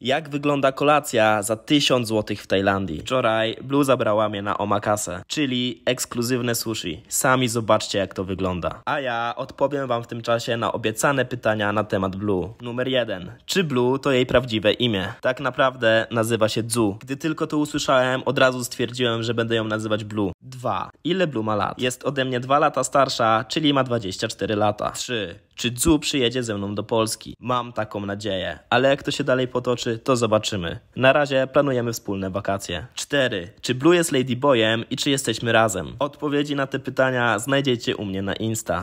Jak wygląda kolacja za 1000 zł w Tajlandii? Wczoraj Blue zabrała mnie na omakase, czyli ekskluzywne sushi. Sami zobaczcie jak to wygląda. A ja odpowiem wam w tym czasie na obiecane pytania na temat Blue. Numer 1. Czy Blue to jej prawdziwe imię? Tak naprawdę nazywa się Dzu. Gdy tylko to usłyszałem, od razu stwierdziłem, że będę ją nazywać Blue. 2. Ile Blue ma lat? Jest ode mnie 2 lata starsza, czyli ma 24 lata. 3 czy Dzu przyjedzie ze mną do Polski. Mam taką nadzieję, ale jak to się dalej potoczy, to zobaczymy. Na razie planujemy wspólne wakacje. 4. Czy Blue jest Ladyboyem i czy jesteśmy razem? Odpowiedzi na te pytania znajdziecie u mnie na Insta.